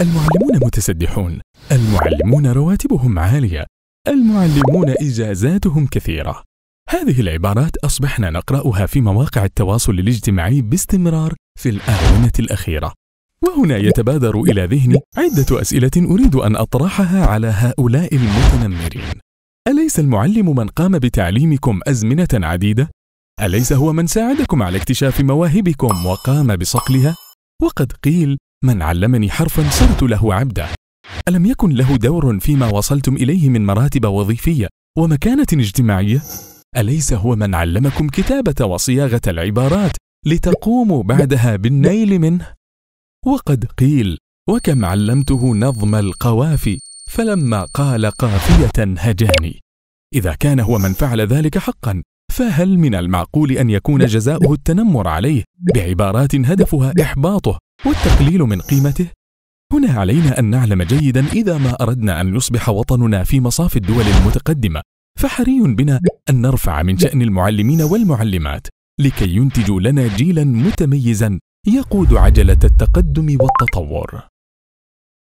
المعلمون متسدحون المعلمون رواتبهم عالية المعلمون إجازاتهم كثيرة هذه العبارات أصبحنا نقرأها في مواقع التواصل الاجتماعي باستمرار في الآونة الأخيرة وهنا يتبادر إلى ذهني عدة أسئلة أريد أن أطرحها على هؤلاء المتنمرين أليس المعلم من قام بتعليمكم أزمنة عديدة؟ أليس هو من ساعدكم على اكتشاف مواهبكم وقام بصقلها؟ وقد قيل من علمني حرفا صرت له عبدا ألم يكن له دور فيما وصلتم إليه من مراتب وظيفية ومكانة اجتماعية؟ أليس هو من علمكم كتابة وصياغة العبارات لتقوموا بعدها بالنيل منه؟ وقد قيل وكم علمته نظم القوافي فلما قال قافية هجاني إذا كان هو من فعل ذلك حقا فهل من المعقول أن يكون جزاؤه التنمر عليه بعبارات هدفها إحباطه والتقليل من قيمته هنا علينا أن نعلم جيدا إذا ما أردنا أن يصبح وطننا في مصاف الدول المتقدمة فحري بنا أن نرفع من شأن المعلمين والمعلمات لكي ينتجوا لنا جيلا متميزا يقود عجلة التقدم والتطور